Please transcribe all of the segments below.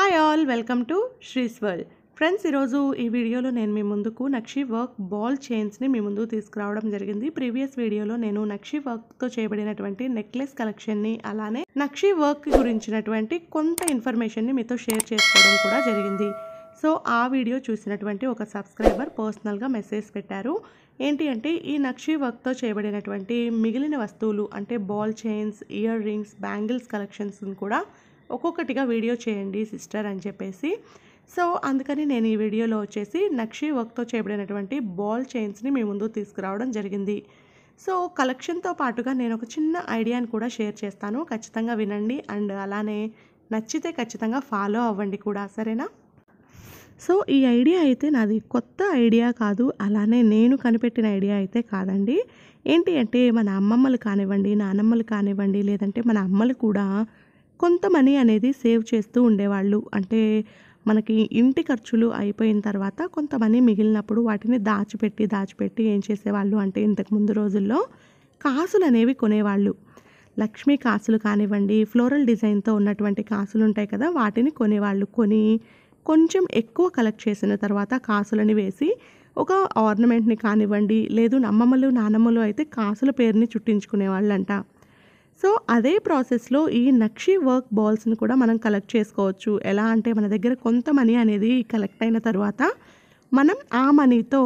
hi all welcome to Sri's world friends ఈరోజు ఈ వీడియోలో నేను మీ ముందుకు నక్షి వర్క్ బాల్ చైన్స్ని మీ ముందు తీసుకురావడం జరిగింది ప్రీవియస్ వీడియోలో నేను నక్షి వర్క్తో చేయబడినటువంటి నెక్లెస్ కలెక్షన్ని అలానే నక్షి వర్క్ గురించినటువంటి కొంత ఇన్ఫర్మేషన్ని మీతో షేర్ చేసుకోవడం కూడా జరిగింది సో ఆ వీడియో చూసినటువంటి ఒక సబ్స్క్రైబర్ పర్సనల్గా మెసేజ్ పెట్టారు ఏంటి అంటే ఈ నక్షి వర్క్తో చేయబడినటువంటి మిగిలిన వస్తువులు అంటే ball chains ear rings bangles కలెక్షన్స్ని కూడా ఒక్కొక్కటిగా వీడియో చేయండి సిస్టర్ అని చెప్పేసి సో అందుకని నేను ఈ వీడియోలో వచ్చేసి నక్షి వర్క్తో చేయబడినటువంటి బాల్ చైన్స్ని మీ ముందు తీసుకురావడం జరిగింది సో కలెక్షన్తో పాటుగా నేను ఒక చిన్న ఐడియాని కూడా షేర్ చేస్తాను ఖచ్చితంగా వినండి అండ్ అలానే నచ్చితే ఖచ్చితంగా ఫాలో అవ్వండి కూడా సరేనా సో ఈ ఐడియా అయితే నాది కొత్త ఐడియా కాదు అలానే నేను కనిపెట్టిన ఐడియా అయితే కాదండి ఏంటి అంటే మన అమ్మమ్మలు కానివ్వండి నానమ్మలు కానివ్వండి లేదంటే మన అమ్మలు కూడా కొంత మనీ అనేది సేవ్ చేస్తూ ఉండేవాళ్ళు అంటే మనకి ఇంటి ఖర్చులు అయిపోయిన తర్వాత కొంత మనీ మిగిలినప్పుడు వాటిని దాచిపెట్టి దాచిపెట్టి ఏం చేసేవాళ్ళు అంటే ఇంతకు ముందు రోజుల్లో కాసులు అనేవి కొనేవాళ్ళు లక్ష్మీ కాసులు కానివ్వండి ఫ్లోరల్ డిజైన్తో ఉన్నటువంటి కాసులు ఉంటాయి కదా వాటిని కొనేవాళ్ళు కొని కొంచెం ఎక్కువ కలెక్ట్ చేసిన తర్వాత కాసులని వేసి ఒక ఆర్నమెంట్ని కానివ్వండి లేదు అమ్మమ్మలు నానమ్మలు అయితే కాసుల పేరుని చుట్టించుకునేవాళ్ళంట సో అదే ప్రాసెస్లో ఈ నక్షి వర్క్ బాల్స్ని కూడా మనం కలెక్ట్ చేసుకోవచ్చు ఎలా అంటే మన దగ్గర కొంత మనీ అనేది కలెక్ట్ అయిన తర్వాత మనం ఆ మనీతో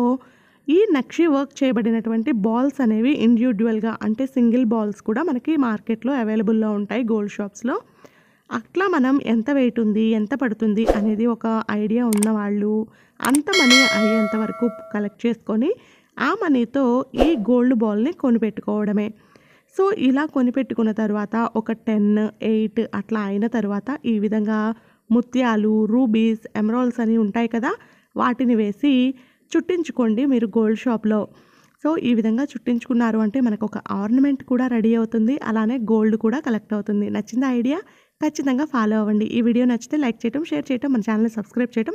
ఈ నక్షి వర్క్ చేయబడినటువంటి బాల్స్ అనేవి ఇండివిజువల్గా అంటే సింగిల్ బాల్స్ కూడా మనకి మార్కెట్లో అవైలబుల్లో ఉంటాయి గోల్డ్ షాప్స్లో అట్లా మనం ఎంత వెయిట్ ఉంది ఎంత పడుతుంది అనేది ఒక ఐడియా ఉన్నవాళ్ళు అంత మనీ అయ్యేంత వరకు కలెక్ట్ చేసుకొని ఆ మనీతో ఈ గోల్డ్ బాల్ని కొనిపెట్టుకోవడమే సో ఇలా కొనిపెట్టుకున్న తర్వాత ఒక టెన్ ఎయిట్ అట్లా అయిన తర్వాత ఈ విధంగా ముత్యాలు రూబీస్ ఎమరాల్స్ అని ఉంటాయి కదా వాటిని వేసి చుట్టించుకోండి మీరు గోల్డ్ షాప్లో సో ఈ విధంగా చుట్టించుకున్నారు అంటే మనకు ఒక ఆర్నమెంట్ కూడా రెడీ అవుతుంది అలానే గోల్డ్ కూడా కలెక్ట్ అవుతుంది నచ్చిన ఐడియా ఖచ్చితంగా ఫాలో అవ్వండి ఈ వీడియో నచ్చితే లైక్ చేయటం షేర్ చేయటం మన ఛానల్ని సబ్స్క్రైబ్ చేయటం